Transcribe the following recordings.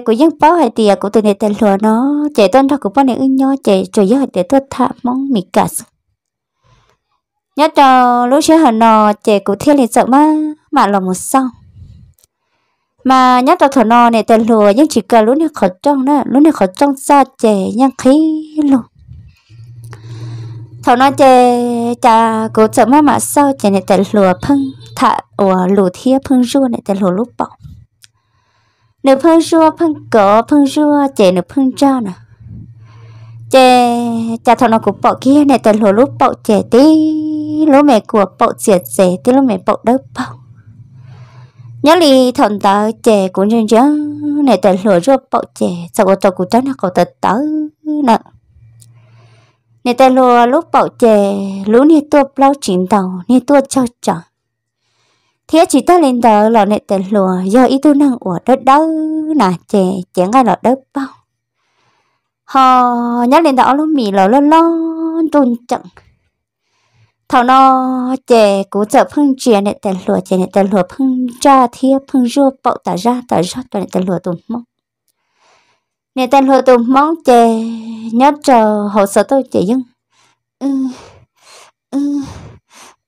về của dân báo hay tiệt của tụi này tên lừa nó chạy tên thật của bọn này ưng nhau chạy trời gió để tôi thả món mì cả nhớ cho lúc chơi hờn nò chạy của thiên liền sợ mà mà là một sau mà nhớ cho thằng nò này tên lừa nhưng chỉ cần lúc này khó trong đó lúc này khó trong xa chạy nhang khí luôn thằng nó chạy cha của sợ mà mà sao chạy này tên lừa phăng thả ủa lù thiên phăng rua này tên lừa lúc bọc nửa phân rua phân cỡ phân rua chè nửa phân cho nè chè cha thằng nó cũng bỏ kia này tần lúa lúc bỏ chè tí lúa mẹ của bỏ diệt dễ tí lúa mẹ bỏ đỡ bỏ nhớ đi thằng tớ chè cũng nhân nhớ này tần lúa rua bỏ chè sau đó tao cũng chắc nó có tớ tớ nè này tần lúa lúc bỏ chè lúa này tua bao chín đầu này tua cho chẳng thế chỉ ta lên đó lọ nệ tên lùa do ý tu năng của đất đâu nà chè chè ngay lọ đất bao họ nhắc lên đó lúc mì lọ lo lo tôn trọng thảo nó chè cố trợ phưng chè nệ tên lùa chè nệ tên lùa phưng cha thiê phưng rua bậu tả ra tả ra toàn nệ tên lùa tụm mong nệ tên lùa tụm mong chè nhớ chờ hồ sơ tôi chè nhưng ừ ừ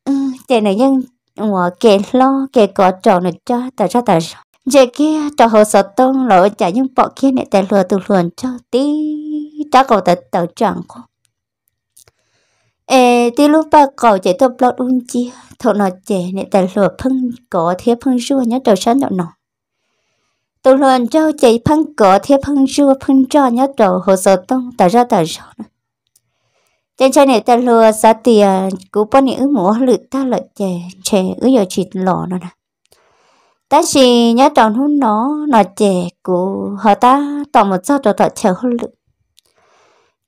ừ chè này nhưng 我给咯给个找呢找，但是但是，这个找好少东了，家用保险呢，但罗都乱找的，找个的到账过。诶，第六八个这都不弄机，头脑这呢，但罗碰个贴碰树，你找啥鸟呢？都乱找这碰个贴碰树碰着，你找好少东，但是但是呢。trên trên này ta lừa ra tiền cú bón này ứ múa lự ta lợi chè chè ứ giờ chỉ lò nó nè ta chỉ nhớ tròn hôn nó nó chè cú họ ta tỏ một sao trò trò chờ hơn lự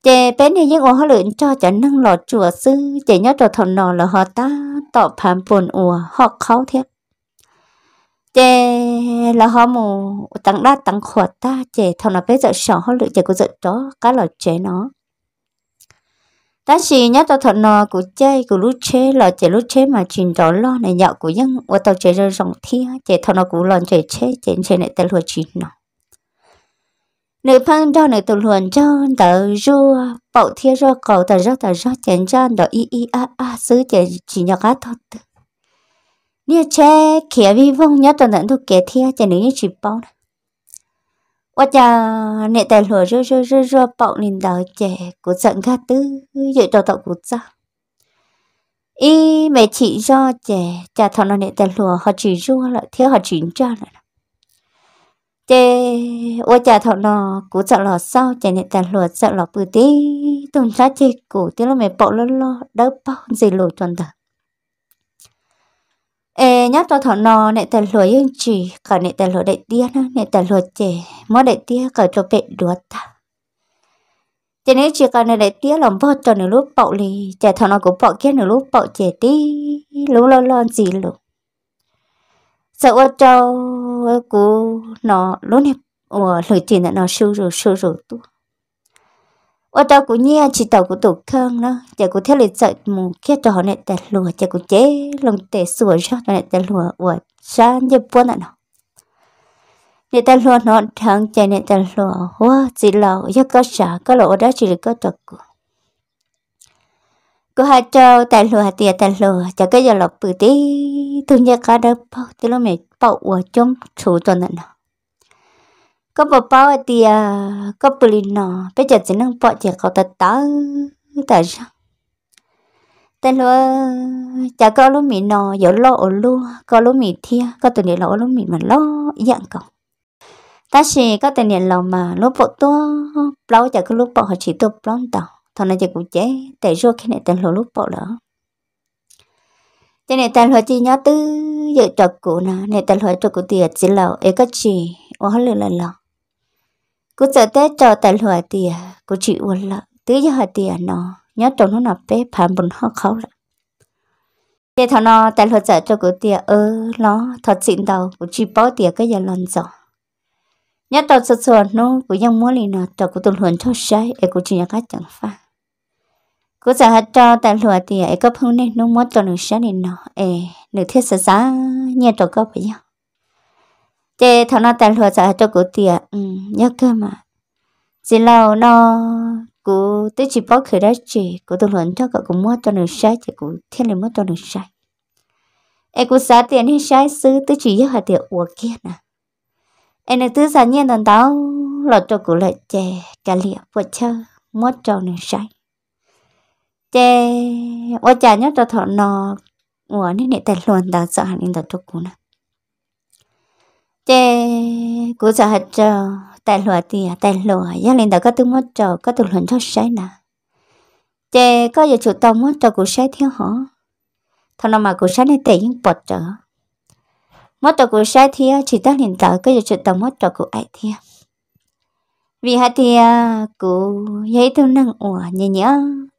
chè bé này những ổ lự cho chả năng lò chùa sư chè nhớ trò thằng nọ là họ ta tỏ phàm buồn ủa họ khâu thiệt chè là họ mù tặng đa tặng khỏa ta chè thằng nó bé dợ sợ họ lự chè cú dợ chó cá lò chè nó ta chỉ nhớ tao thật nọ của chơi của lúc chế là chơi lúc chế mà chuyện đó lo này nhậu của dân và tao chơi rơi rồng thia chơi thọ nọ của lon chơi chế chơi chế này tao lùa chuyện nọ nữ phân đó này tao luận cho tao rua bậu thia rô cầu tao rô tao rô chơi cho tao i i a a xứ chơi chỉ nhớ cá thật nè chơi kia vi vong nhớ tao nãy thu kia thia chơi nữ như chỉ bao nè 我家 nè tài lúa rơ rơ rơ rơ bọc nền đó trẻ của giận gà tư dậy đầu tàu của cha y mẹ chị do trẻ cha thọ nó nè tài lúa họ chỉ rơ lại thiếu họ chỉ cha lại chê ô cha thọ nó của sợ lò sao trẻ nè tài lúa sợ dạ lò bự tí tuần sát chê của tiếng là mẹ bọc lo lo đỡ bao gì lùi tuần thật ê nhát cho thằng nó nè tè lúa yên chỉ cả nè tè lúa đại tia nó nè tè lúa chè mỗi đại tia cả cho bệ đuột ta cho nên chỉ cả nè đại tia lòng vợ cho nửa lúc bạo lì chè thằng nó cũng bạo kia nửa lúc bạo chè tí lúc lo lo gì luôn sợ ô cho cú nó lúc nè ủa lời chuyện nè nó sưu rồi sưu rồi tu ở tao cũng nghe chỉ tàu cũng tụt thương đó chỉ cũng theo lịch dạy mù kia cho họ này tạt lùa chỉ cũng chế lòng tệ sủa cho này tạt lùa ủa sao như buồn à nó này tạt lùa nó thằng chạy này tạt lùa hóa chỉ là do có sợ có lộ đó chỉ là có tật của cô hai cho tạt lùa tiệt tạt lùa chỉ có giờ lọc bự tí tôi nhớ cả đó bao tí lúc mẹ bao ủa trong chủ tuần này nọ có bộ bao thì à có bự lên nọ bây giờ chỉ nâng bỏ chỉ có tật tớ tại sao tên lo chả có lúc mình nọ giờ lo ở lu có lúc mình thia có tụi này lo lúc mình mà lo dạng còn ta chỉ có tụi này lo mà lúc bộ to lâu chả có lúc bộ họ chỉ to lắm tao thằng này chỉ cũng chế tại rồi cái này tên lo lúc bộ đó cho nên tên lo chỉ nhớ tư giờ trọc cụ nè này tên lo trọc cụ tiệt chỉ lo ấy có chỉ 我好累了了。cô giờ tết cho tài lùa tiền à, cứ chịu uốn lợ tứ giờ hạt tiền à, nó nhớ trồng nó nạp bé phản bún họ khấu lại để thằng nó tài lùa trả cho cô tiền ơ nó thật xịn đầu cứ chỉ bỏ tiền cái giờ lần rồi nhớ tàu sờ sờ nó cứ ยัง muốn liền nó cho cứ tuần huấn cho sai để cứ chỉ nhà cái chẳng phải cô sợ hết cho tài lùa tiền ấy có phong nên nó muốn cho nửa sáng nên nó ấy nửa thiết sờ sáng nhớ cho có phải không chế thằng nó tài lùa sợ cho cụ tiệt ừ nhớ cơ mà chỉ lâu nó cụ tới chỉ bóc khởi ra chỉ cụ tôi luận cho cậu cụ mua cho nửa sai chỉ cụ thiên liền mua cho nửa sai em cụ xả tiền hay sai xứ, tới chỉ nhớ hạt tiền uổng kia nè em này tứ sản nhiên thằng tao lọt cho cụ lại chè cả liệp vừa chơi mua cho nửa sai chè qua chả nhớ cho thằng nó uổng nên để tài luồn tao sợ hẳn nên đặt cho cụ nè chế cú sợ hết trò tài lúa thì à, tài lúa gia lên đó có tu mất trò có tu luận cho sai nè chế có giờ chủ tông mất trò cú sai theo họ thằng nào mà cú sai này tệ những bật trò mất trò cú sai thì chỉ ta liền đó có giờ chủ tông mất trò cú ai thì vì hạt thì cú giấy tu năng ủa nhẹ nhẹ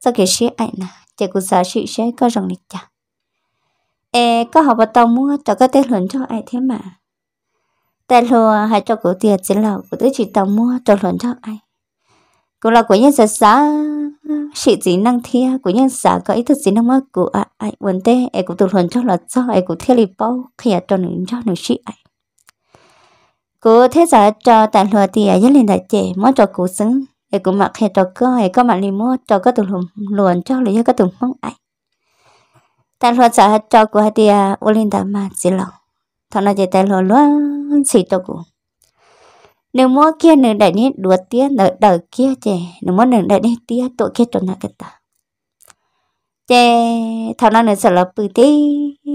sau khi sai ai nè chế cú sợ sự sai có rồng lịch chả ê có học bắt tông mất trò có tên luận cho ai thế mà hay cho cổ chỉ tao mua lớn cho ai cũng là của nhân sản xã sĩ chỉ năng thia của nhân xã có ý thức gì năng mất của ai vấn đề ai cũng tụt hồn cho là cho ai cũng thiết lập bao khi ở trong những cho những sĩ ai cổ thế giờ cho tàn lừa thì ai lên đại trẻ mua cho cổ xứng ai cũng mặc hay cho cơ ai có mặc đi mua cho có tụt hồn cho lấy có tụt mong ai tàn lừa giờ cho của hai tia ô lên đại mà chỉ lòng thằng nào chỉ tàn lừa luôn tao ಸಿಟಗು nếu mua kia nửa đại nét đua tía nửa đời kia chè nếu mua nửa đại nét tía tụ kia trốn nát cái ta chè thằng nó nửa sợ là bự tí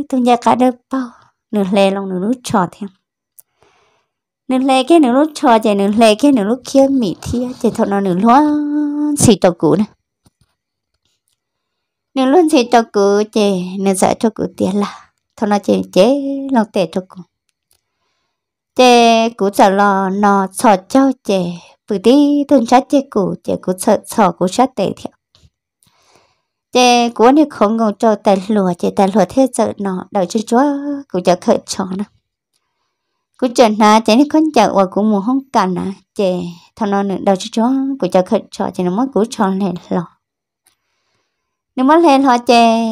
tôi nhà cá đớp bao nửa lè lòng nửa nút trò thêm nửa lè kia nửa nút trò chè nửa lè kia nửa nút kia mì thia chè thằng nó nửa luôn xì tao cũ nè nửa luôn xì tao cũ chè nửa sợ tao cũ tiền là thằng nó chè chè lòng tệ tao cũ chè cú chả lo nó chò cho chè bự đi tuần sát chè cú chè cú chợ chò cú sát tệ thiệu chè cú này không ngồi cho tài lùa chè tài lùa thế chợ nó đợi cho chúa cú chợ khởi chó nè cú chợ nà chè này con chợ và cú mù không cần nà chè thằng nó nữa đợi cho chúa cú chợ khởi chó chè nó mất cú chó này lo, nếu mất lên họ chè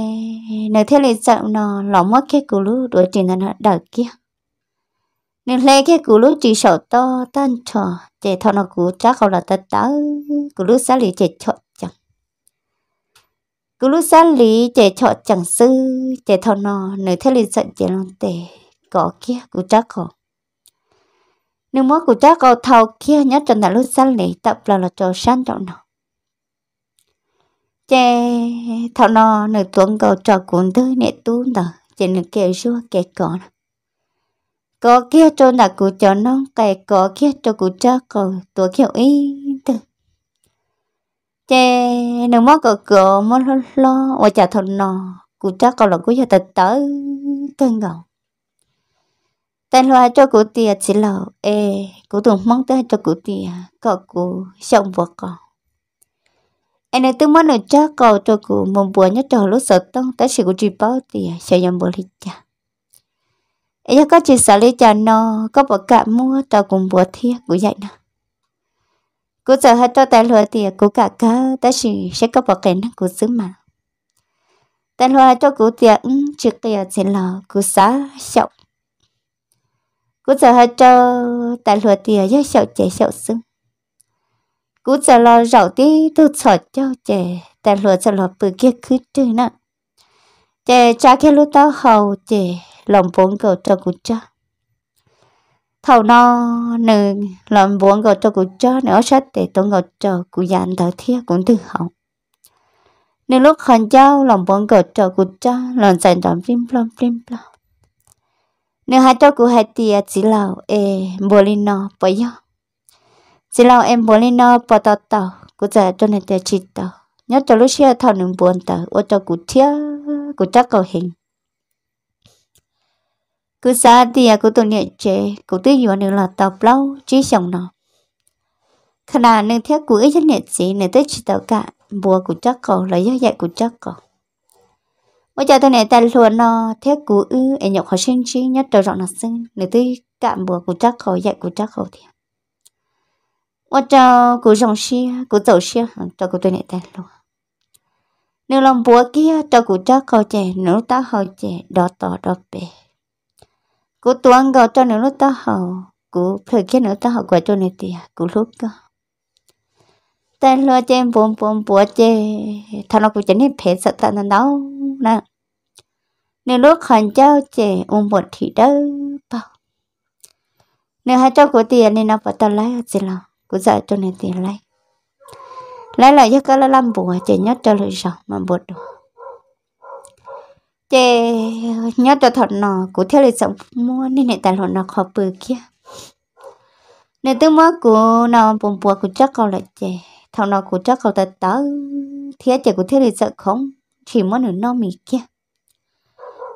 nếu thế này chợ nó lò mất cái cú lú đuổi chuyện nó đợi kia nên lấy cái cú lúc chỉ sổ to tan trò chạy thọ nó cú chắc không là tất tớ cú lúc xá lý chạy chọn chẳng cú lúc xá lý chạy chọn chẳng sư chạy thọ nó nếu thế lý giận chạy lòng tệ có kia cú chắc không nếu mất cú chắc cầu thầu kia nhớ trần tại lúc xá lý tập là là trò sáng trọng nó chạy thọ nó nếu tuấn cầu trò cuốn tới nè tu nè chạy nơi kẻ rua kẻ cỏ nè có kia cho là cụ cho nó cái có kia cho cụ cho cầu tổ kiểu ý từ chê nó mất cờ cờ mất lo lo và chả thôn nọ cụ cho cầu là cụ cho tật tới cân gọn tên loa cho cụ tia chỉ là ê cụ tưởng mong tới cho cụ tia có cụ xong vợ còn anh ấy tưởng mong được cho cầu cho cụ mong buồn nhất cho lúc sợ tông tới sự cụ chỉ báo tia sợ nhầm bồ lịch chả ấy dạ, có chỉ xả lấy chả nó có bỏ cả mua tao cùng bỏ thiệt cũng vậy nè cú sợ hết tao tài lừa tiền cú cả cá ta chỉ sẽ có bỏ cái năng cú xứ mà tài lừa cho cú tiền ừ, trước chỉ tiền chỉ là cú xả sẹo cú sợ hết cho tài lừa tiền, rất sẹo trẻ sẹo sưng. cú sợ lo rậu tí tôi sợ cho trẻ tài lừa sợ lo bự kia cứ chơi nè chế cha kia lúc tao hầu trẻ lòng vốn gỡ cho cụ cha thầu no nè lòng vốn gỡ cho cụ cho nữa sách để tôi ngỡ cho cụ dàn thở thiết cũng tự hậu nên lúc khẩn giao lòng vốn gỡ cho cụ cha lòng dành đón phim plom phim plom nếu hai cho cụ hai tia chỉ là e bolino bởi do chỉ là em linh bolino bỏ tao tao cụ giờ cho nên để chỉ tao nhớ cho lúc xưa thằng đừng buồn tao ô cho cụ thiết cụ chắc cầu hình cứ xa thì à cứ tôi nhẹ chế cứ tư dùa nữa là tàu lâu chỉ xong nó Khi nào nên thiết của ấy nhẹ chế nên tới chỉ tàu cả bùa của chắc cầu là do dạy của chắc cầu bây giờ tôi này ta luôn nó thiết của ư anh nhọc khó sinh chứ nhất đầu rộng là sinh nên tới cả bùa của chắc cầu dạy của chắc cầu thì bây giờ của dòng xia của dầu xia cho của tôi này ta luôn nếu lòng bùa kia cho của chắc cầu trẻ nếu ta hỏi trẻ đó tỏ đó bể cú tuấn gạo cho nó lúc ta hậu cú thời kia nó ta hậu quả cho này thì cú lúc cơ tại lo trên bom bom bùa chê thằng nó cũng chẳng nên phê sợ tao nó đâu nè nếu lúc hành cháu chê ôm bột thì đâu bao nếu hai cháu của tiền nên nó phải tao lấy ở trên lòng cú dạy cho này tiền lấy lấy lại cho cái làm bùa chê nhất cho lời rằng mà bột được chè nhớ cho thật nọ cụ theo lịch sống mua nên này tài lộn nó khó bự kia nên tương mất cụ nào bùn bùa cụ chắc câu lại chè thằng nào cụ chắc câu ta tớ thế chè cụ theo lịch sống không chỉ muốn nửa no mì kia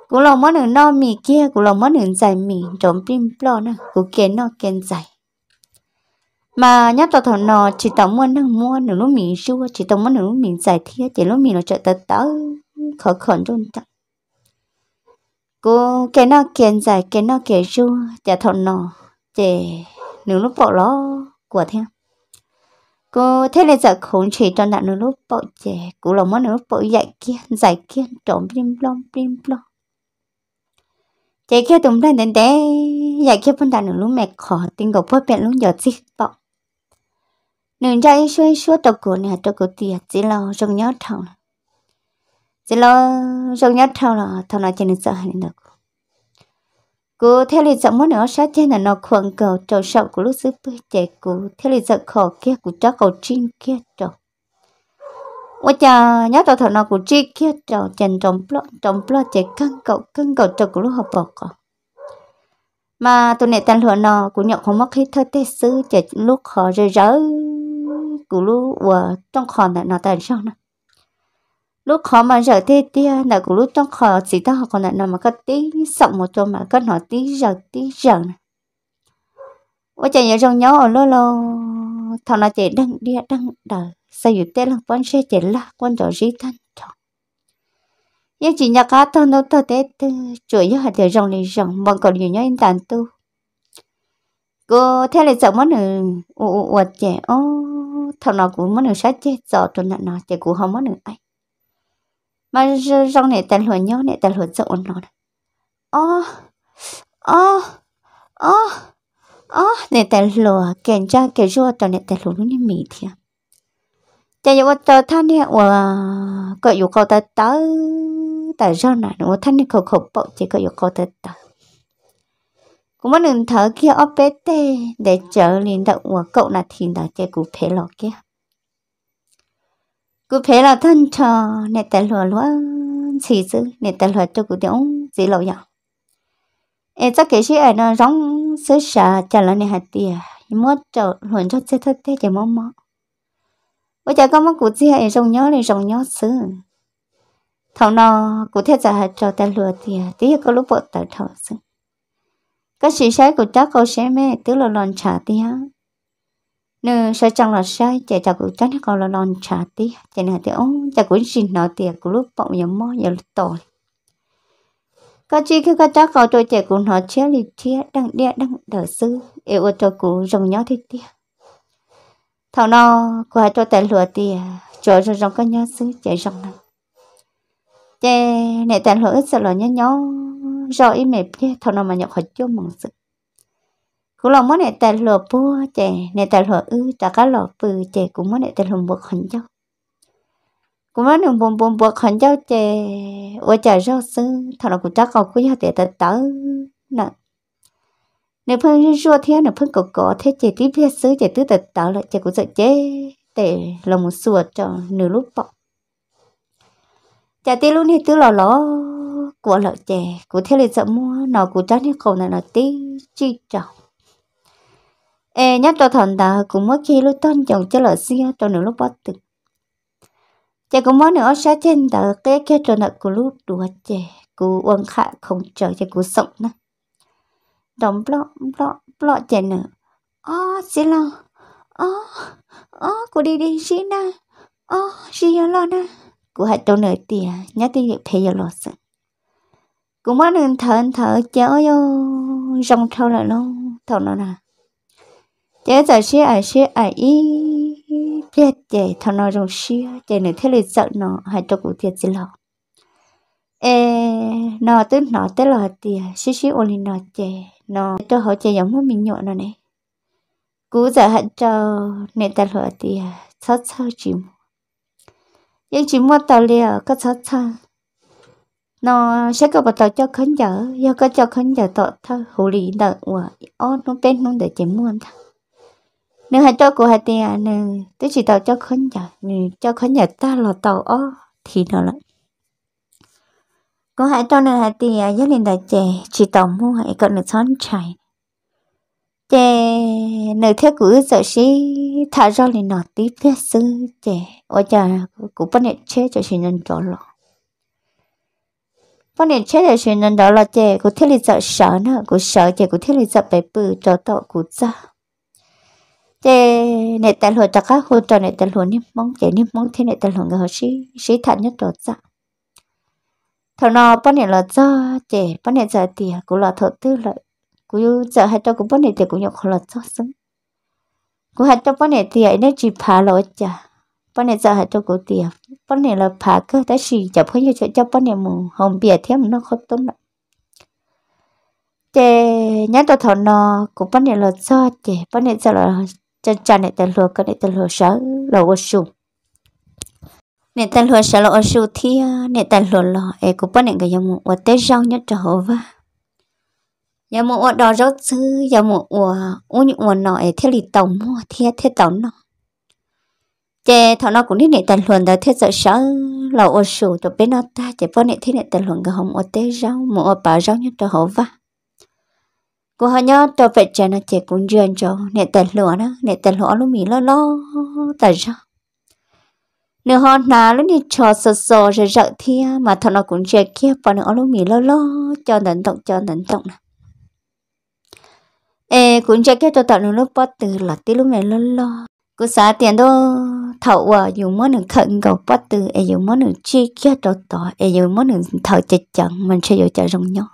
cụ lòng muốn nửa no mì kia cụ lòng muốn nửa dài mì trộm pin plo nè cụ kén nó kén dài mà nhớ cho thằng nọ chỉ tổng mua nửa mua nửa lúc mì chua chỉ tổng mua nửa lúc mì dài thế chè lúc mì nó chợ ta tớ khó khẩn trong tặng cô cái nó kiện giải cái nó kể chu chả thọn nọ để nửa lúc bỏ ló của thêm cô thế là giờ khốn chỉ cho nạn nửa lúc bỏ trẻ cô lòng mất nửa lúc bỏ dạy kia giải kia trộm bim lom bim lom trẻ kia tụm lên đến té giải kia bên đàn nửa lúc mẹ khó tin gấu bớt bẹn lúc giờ chích bọ nửa dây xuôi xuôi tàu cổ này tàu cổ tiệt chỉ lo rong nhớ thằng chỉ lo rong nhất thâu là thâu là chỉ nên sợ hay được cô theo lý sợ mới nữa sát trên là nó khuẩn cầu trầu sầu của lúc xứ bơi chạy cô theo lý sợ khổ kia của cháu cầu trinh kia trầu ôi cha nhớ tao thầu nó của chi kia trầu chèn trong plo trong plo chạy căng cầu căng cầu trầu của lúc học bọc cậu mà tụi này tan lửa nó cũng nhậu không mất hết thơ tê xứ chạy lúc họ rơi rỡ của lúc trong khoảng là nó tại sao nữa lúc khó mà giờ thế tia là cũng lúc trong khó chỉ ta họ còn lại nằm mà có tí sọc một chỗ mà có nó tí giờ tí giờ này ôi trời nhớ trong nhớ ở lâu lâu thằng nào chạy đăng đi đăng đời sao dù tết là con xe chạy la con trò gì thân trò nhưng chỉ nhắc cá thôi nó tao tết chủ yếu là trời rồng này rồng bọn còn nhiều nhớ đàn tu cô theo là sợ món nữa ủa ủa trẻ ô thằng nào cũng món nữa sát chết sợ tuần nạn nó chạy cũng không món nữa ấy mà rong này tàn lửa nhớ này tàn lửa dậu nó ô ô ô ô này tàn lửa kèn ra kèn rùa tàn này tàn lửa nó này mì thiệt chạy vào tờ thanh này và cậu yêu cầu tờ tớ tờ rau này nó thanh này khẩu khẩu bộ chỉ cậu yêu cầu tờ tờ cũng mất đừng thở kia ở bé tê để chờ lên đậu của cậu là thì là chạy cụ phê lọ kia cứ phê là thân cho nè tại lúa lúa xì chứ nè tại lúa cho cụ tiểu dì lâu nhỏ em chắc cái gì ấy nó giống sớ sả chả là nè hạt tiền mua cho luận cho chết thất thế chỉ mò mò bây giờ có mắc cụ gì ấy giống nhớ này giống nhớ xứ thầu nó cụ thế giờ hạt cho tại lúa tiền tí có lúc bộ tờ thầu xứ cái sĩ sai cụ chắc có sẽ mê tức là lon trả tiền nên sợ chẳng là sai chạy chào cũng chắc còn là non trà tí chạy nào thì ông chạy cũng xin nó tiền của lúc bọn nhà mò nhà lúc tội có chi khi các cháu còn tôi chạy cũng nó chia lì chia đang đĩa đang đỡ sư yêu tôi của dòng nhỏ thì tiếc thảo nó qua cho tại lửa thì cho cho dòng các nhà sư chạy dòng này chạy này tại lửa sợ là nhớ nhớ rồi mẹ thảo nó mà nhập khỏi chỗ mong sự cú lòng món này tài lộc bùa chè này tài lộc ư chả cá lộc bự chè cũng món này tài lộc buộc hẳn nhau cũng món này buộc buộc buộc hẳn nhau chè ôi trời rau sư thằng nào cũng chắc còn cứ như thế tớ tớ nè nếu phân rau thế nếu phân cỏ cỏ thế chè tiếp theo sư chè tứ tớ tớ lại chè cũng sợ chè để là một sủa cho nửa lúc bọc chả tí lúc này tứ lò lò của lợi chè của thế là sợ mua nó của chắc như khẩu này là tí chi trọng e nhắc cho thần ta cũng mới khi lúc tân chồng cho lợi xia cho nửa lúc bắt được, chả cũng mới nữa sẽ trên tờ cái cái cho nợ của lúc đùa chè cú uống khạ không chờ cho cú sống nè đóng blọ blọ blọ chè nữa ó xí lo ó ó cú đi đi xí na ó xí lo na cú hai tàu nợ tiền nhớ tiếng được thấy giờ lo sợ, cũng mới nên thở thở chéo vô rong thâu lại nó thâu nó nào chế giờ xí à xí à ý biết chế thằng nó rồng xí chế này thế lịch sợ nó hay cho cụ thiệt gì lọ ê nó tới nó tới lọ thì xí xí ôn lên nó chế nó cho họ chế giống mình nhọ nó này cú giờ hạn cho nên ta lọ tiền sao sao chìm, nhưng chỉ mua tàu liền có sao sao nó sẽ có bắt đầu cho khán giả, do có cho khán giả tọt thơ hồ lý đợi ủa, ó nó bên nó để chỉ muốn thằng nếu hai cho cô hai tia nè tới chỉ tàu cho khấn nhà nè cho khấn nhà ta là tàu ó thì đó lại cô hai cho nè hai tia gia đình đại trẻ chỉ tàu mua hai con được son chạy, trẻ nè thế cứ sợ sĩ thả ra liền nọ tí thế sư trẻ ôi cha cũng bắt nè chết cho chị nhân trỏ lọ bắt nè chết cho chị nhân đó là trẻ cũng thiết lý sợ sợ nữa cũng sợ trẻ cũng thiết lý sợ bé bự cho tọ cũng ra thế nè ta lùi tất cả hồ trò nè ta lùi niệm mong chế niệm mong thế nè ta lùi người họ sĩ sĩ thật nhất rồi chắc thầu nó bữa nè là cho chế bữa nè giờ thì cũng là thầu tư lợi cũng giờ hai cho cũng bữa nè thì cũng nhọc là cho sớm cũng hai cho bữa nè thì ấy nó chỉ phá lỗi chả bữa nè giờ hai cho cũng tiệt bữa nè là phá cơ tới gì chả phải như chuyện cho bữa nè mù hồng bìa thêm nó khó tốt nữa chế nhát tao thầu nó cũng bữa nè là cho chế bữa nè giờ là chân chân này tên lúa cái này tên lúa sợ là ô sù này tên lúa sợ là ô sù thì à, này tên lúa lo, ấy cũng bắt này cái giống một tết rau nhất trở và giờ một ô đỏ rau chứ giờ một ô ô những ô nọ ấy thế lì tổng mua thiết thiết tổng nọ chè thọ nó cũng đi này tên lúa đó thiết sợ sợ là ô sù tụi bên nó ta chè bắt này thiết này tên lúa cái hôm ô tết rau một ô bà rau nhất trở và cô họ nhớ cho phải chơi nó chơi cũng duyên cho nè tè lửa nó nè tè lửa lúc mình lo lo tại sao nửa họ nà lúc đi cho sờ sờ rồi rợ thia mà thằng nó cũng chơi kia và nửa lúc mình lo lo cho đến động cho đến động nè ê cũng chơi kia cho tao nửa lúc bắt từ là tí lúc này lo lo cô xả tiền đó thầu à dùng món nửa khẩn cầu bắt từ ê dùng món nửa chi kia cho tao ê dùng món nửa thầu chè chẳng mình sẽ dùng chè rồng nhau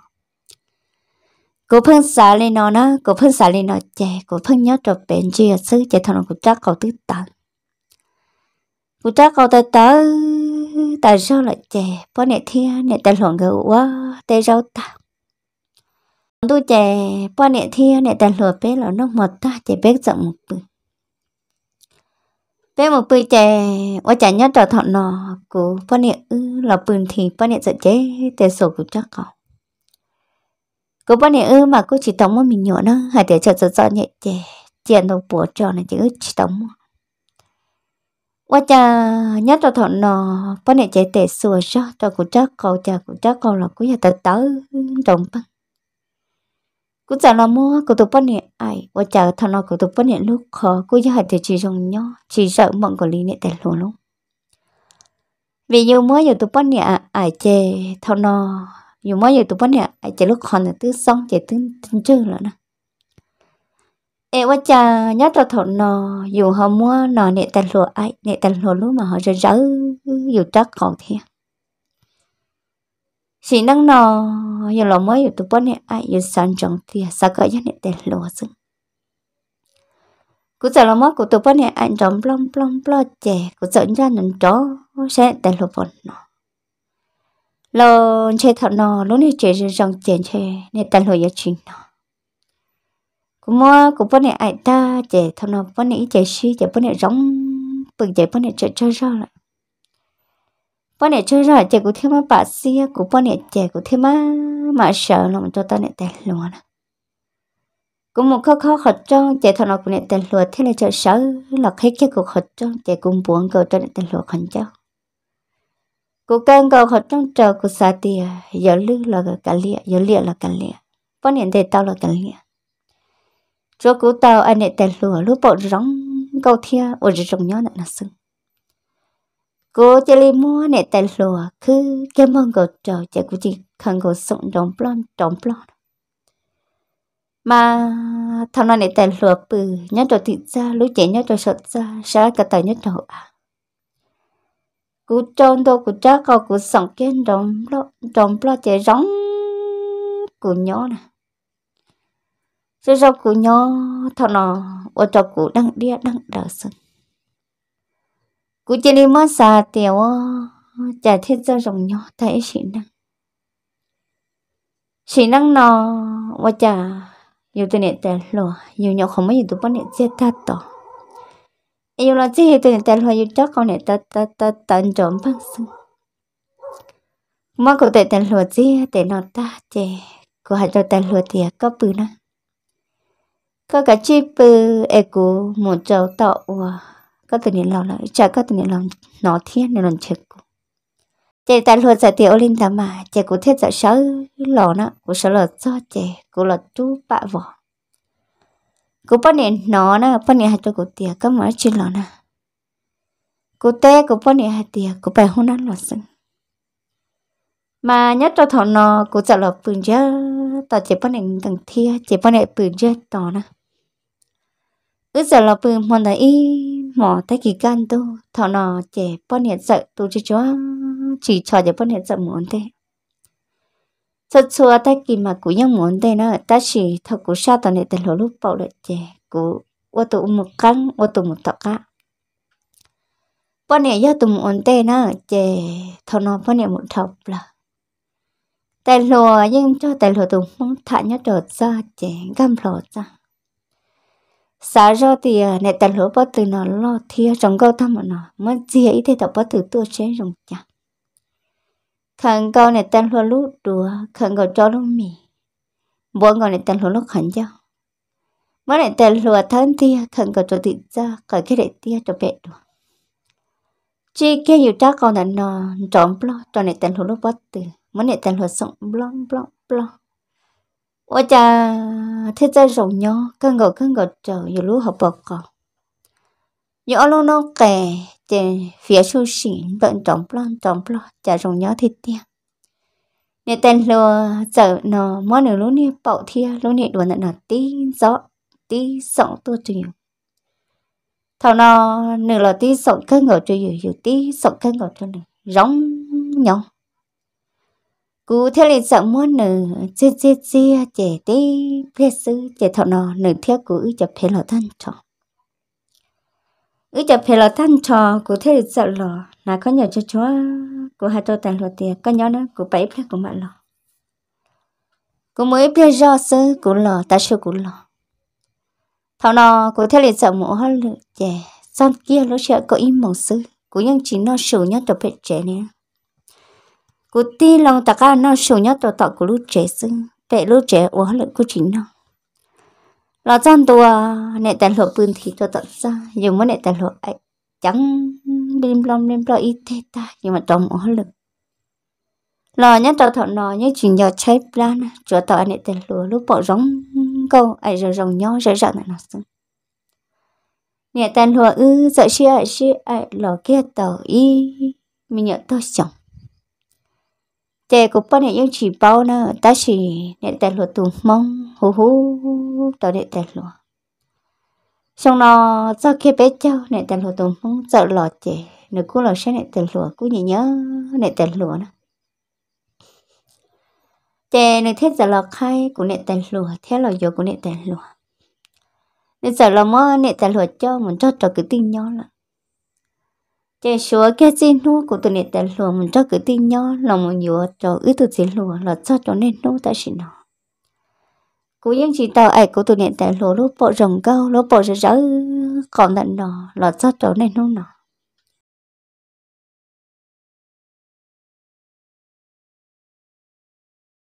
cô phân xả lên nó nó cô phân xả lên nó chè cô phân nhớ cho bệnh chi ở xứ chè thằng nó cô chắc cầu tứ tận cô chắc cầu tới tới tại sao lại chè bó nè thiên nè tại loạn gấu quá tê rau ta tôi chè bó nè thiên nè tại lộn bé là nó mệt ta chè bé giận một bữa bé một bữa chè quá chả nhớ cho thằng nó cô bó nè ư là bừng thì bó nè giận chế tê sổ cô chắc cậu Cô bọn này ư mà cô chỉ tống mà mình nhỏ nó Hãy để cho cho cho nhẹ chè Chuyện đồ bố cho này chỉ ư chỉ tống Quá cha nhớ cho thọn nọ Bọn này chạy tệ sùa cho Cho cụ chắc cầu cha cụ chắc cầu là cô nhà tớ tớ Rộng băng Cụ chả nó mua cụ tụ bọn này ai Quá cha thọn nọ cụ tụ bọn này lúc khó cô nhà hãy để chỉ rộng nhỏ Chỉ sợ mộng của lý nệ tệ luôn lúc vì như mới giờ tụi bọn này ải à, chê thao no อยู่มื่ออยู่ตัวปนเนี่ยไอ้จะลูกคอนตื้อซ่องจะตื้อตื้อชื่อแล้วนะเอว่าจะยัดตัวถนนอยู่หอมัวนอเนี่ยแต่หลัวไอ้เนี่ยแต่หลัวรู้มาเขาจะเจออยู่จักของเทียสีนั่งนออยู่หลัวมื่ออยู่ตัวปนเนี่ยไอ้อยู่สันจังเทียสักก็ยัดเนี่ยแต่หลัวซึ่งกูจะละมอกูตัวปนเนี่ยไอ้จอมปล้อมปล้อมปล้อแจกูจะยัดนั่นจ้อใช้แต่หลัวปนเนาะ lo chơi thọ nọ lúc này chơi rong chén chơi nên ta lo gia trình nọ cũng mua cũng bữa này ai ta chơi thọ nọ bữa này chơi si chơi bữa này rong bừng chơi bữa này chơi chơi rồi lại bữa này chơi rồi chơi cũng thêm mà bà xia cũng bữa này chơi cũng thêm mà mà sợ lòng cho ta này tay nè cũng một khó khó khó cho chạy thằng nào cũng nên tiền lùa thế này chờ sợ là hết cái cuộc khó cho chạy cũng buồn cầu cho nên tiền lùa khẩn trương Cô càng gào hột trong trò cô xa tìa, giờ lưu là cả lịa, giờ lịa là cả lịa. Bọn hiện đề tao là cả lịa. Cho cô tao anh ấy tèn lùa lúc bộ rong câu thia ở trong nhau nặng nặng sưng. Cô chỉ lấy mua anh ấy tèn lùa, cứ cái mong cô trò chỉ cô chỉ khăn cô sụng đóng blon, đóng blon. Mà thằng này tèn lùa bự, nhớ trò thịt ra, lúc trẻ nhớ trò sợ ra, sẽ cả tay nhớ trò ạ cú trôn đồ cú trá có cú sòng kiên rồng lo rồng lo chế rống cú nhỏ nè rồi rau cú nhỏ thọ nó ô cho cú đăng đĩa đăng đỡ sừng cú chỉ đi mất xa tiểu chả thiết ra rồng nhỏ thấy sĩ năng sĩ năng nó ô chả yêu tên nè tên lò yêu nhỏ không mấy yêu tụi bọn nè chết ta tỏ yêu là chỉ từ từ hồi yêu chắc không để ta ta ta tận trộm bằng sự mà cụ thể tận hồi chỉ để nó ta chè cụ hạt cho tận hồi thì có bự nữa có cả chi bự ấy cụ một trâu tọt có từ những lòng lại chả có từ những lòng nó thiên nên lòng chết cụ chè tận hồi giờ thì olin ta mà chè cụ thiết giờ sáu lò nó cụ sáu lò cho chè cụ lò chú bạ vỏ cú bắt nè nó nè bắt nè hai tôi cú tiệt cái mà chuyện lọ nè cú tê cú bắt nè hai tiệt cú bè hôn ăn lọ sưng mà nhất cho thằng nó cú trả lọ bự chứ ta chỉ bắt nè thằng thia chỉ bắt nè bự chứ tao nè ước giờ lọ bự mòn đấy mỏ tay kỳ can tu thằng nó chỉ bắt nè sợ tu chứ chó chỉ cho chỉ bắt nè sợ muốn thế thật sự ta kỳ mà cũng ยัง muốn đây nữa ta chỉ thật cũng sao tao này tên lỗ lúc bảo lại chè cũng ô tô một căng ô tô một tọt cả bọn này do tụm ổn tê nữa chè thằng nó bọn này một thọc là tên lỗ nhưng cho tên lỗ tụm không thả nhớ trở ra chè gam lỗ ra xã rồi thì này tên lỗ bắt từ nó lo thiê trong câu thăm nó mới gì ấy thì tao bắt từ tua chế rồng chả khẩn cầu này tên luôn lúc đùa khẩn cầu cho lúc mì bốn cầu này tên luôn lúc khẩn cho mỗi này tên lùa thân tia khẩn cầu cho tự ra khởi cái này tia cho bệ đùa chỉ kia nhiều chắc con là nó trộm blo cho này tên luôn lúc bắt từ mỗi này tên lùa sống blo blo blo ôi cha thế cha rồng nhó khẩn cầu khẩn cầu chờ nhiều lúc học bậc cầu nhiều lúc nó kè phía su xỉn bận trọng plon trọng plon chả rồng nhớ thịt tiền nè tên lừa giờ nó món nửa lúc nè bậu thia lúc đồ đùa nè tí gió tí sọng tua chuyện thằng nó nửa là tí sọng cơ ngờ chuyện gì gì tí sọng cơ ngờ chuyện này rống nhau cú theo lịch sợ muốn nửa chia chia chia trẻ tí phía sư trẻ thọ nó nửa theo cú chụp thế lọ thân trọng ư giờ phải là tan trò cụ thể sợ lò là có nhờ cho chúa của hai tôi tài lò tiền có nhớ nó của bảy phép của mẹ lò của mới phép do sư của lò ta sư của lò thằng nó cụ thế là sợ mũ hết lự trẻ xong kia nó sẽ có im mộng sư của nhân chính nó sửa nhất tập hệ trẻ nè cụ ti lòng ta ca nó sửa nhất tập tọ của lúc trẻ sư để lúc trẻ uống lự của chính nó lo chọn tua nè tên lộ bươn thì cho tận ra dùng mới nè tên lộ ấy chẳng lim lom lim lo ít thế ta nhưng mà trong ổ lực lo nhất tao thọ nò như chuyện nhỏ cháy plan chỗ tao nè tên lộ lúc bỏ rong câu ấy rồi rong nhau rồi rợn nó xong nè tên lộ ư sợ xia ấy xia ấy lo kia tao y mình nhận tao chồng trẻ của bao nè những chỉ bao nè ta chỉ nè tên lộ tụng mong hú hú tao để tẹt lúa xong nó cho kia bé châu này tẹt lúa tùng không sợ lọt chè nó cú lọ xe này tẹt lúa cú nhớ nhớ này tẹt lúa nữa chè này thiết giờ lọ khai của này tẹt lúa thế lọ vô của này tẹt lúa nên giờ lọ mơ này tẹt lúa cho mình cho trò cái tin nhó là chè số kia xin nu của tụi này tẹt lúa mình cho cái tin nhó là mình vừa cho ít tụi xin lúa là cho trò nên nu ta xin nó cú yên chỉ tàu ấy cú tụi nè tại lúa lúa bộ rồng câu lúa bộ rỡ rỡ còn tận nó lọt sót chỗ này nung nó